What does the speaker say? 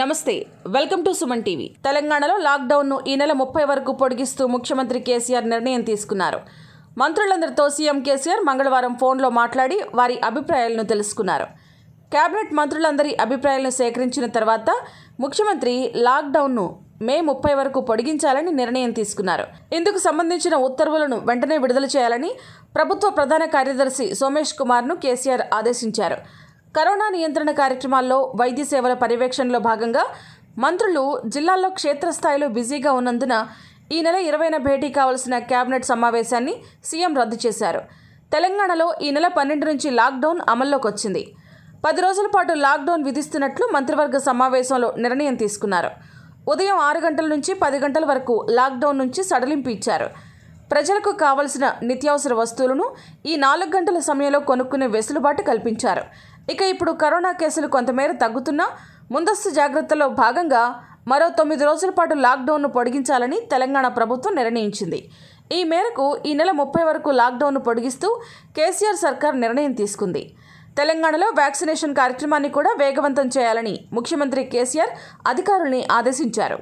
నమస్తే welcome to Suman TV తెలంగాణలో లాక్డౌన్ను ఈ నెల ముప్పై వరకు పొడిగిస్తూ ముఖ్యమంత్రి కేసీఆర్ నిర్ణయం తీసుకున్నారు మంత్రులందరితో సీఎం కేసీఆర్ మంగళవారం ఫోన్లో మాట్లాడి వారి అభిప్రాయాలను తెలుసుకున్నారు కేబినెట్ మంత్రులందరి అభిప్రాయాలను సేకరించిన తర్వాత ముఖ్యమంత్రి లాక్డౌన్ను మే ముప్పై వరకు పొడిగించాలని నిర్ణయం తీసుకున్నారు ఇందుకు సంబంధించిన ఉత్తర్వులను వెంటనే విడుదల చేయాలని ప్రభుత్వ ప్రధాన కార్యదర్శి సోమేష్ కుమార్ను కేసీఆర్ ఆదేశించారు కరోనా నియంత్రణ కార్యక్రమాల్లో వైద్య సేవల పర్యవేక్షణలో భాగంగా మంత్రులు జిల్లాల్లో క్షేత్రస్థాయిలో బిజీగా ఉన్నందున ఈ నెల ఇరవైన భేటీ కావాల్సిన కేబినెట్ సమావేశాన్ని సీఎం రద్దు చేశారు తెలంగాణలో ఈ నెల పన్నెండు నుంచి లాక్డౌన్ అమల్లోకి వచ్చింది పది రోజుల పాటు లాక్డౌన్ విధిస్తున్నట్లు మంత్రివర్గ సమావేశంలో నిర్ణయం తీసుకున్నారు ఉదయం ఆరు గంటల నుంచి పది గంటల వరకు లాక్డౌన్ నుంచి సడలింపు ఇచ్చారు ప్రజలకు కావలసిన నిత్యావసర వస్తువులను ఈ నాలుగు గంటల సమయంలో కొనుక్కునే వెసులుబాటు కల్పించారు ఇక ఇప్పుడు కరోనా కేసులు కొంతమేర తగ్గుతున్నా ముందస్తు జాగ్రత్తలో భాగంగా మరో తొమ్మిది రోజుల పాటు లాక్డౌన్ను పొడిగించాలని తెలంగాణ ప్రభుత్వం నిర్ణయించింది ఈ మేరకు ఈ నెల ముప్పై వరకు లాక్డౌన్ను పొడిగిస్తూ కేసీఆర్ సర్కార్ నిర్ణయం తీసుకుంది తెలంగాణలో వ్యాక్సినేషన్ కార్యక్రమాన్ని కూడా వేగవంతం చేయాలని ముఖ్యమంత్రి కేసీఆర్ అధికారుల్ని ఆదేశించారు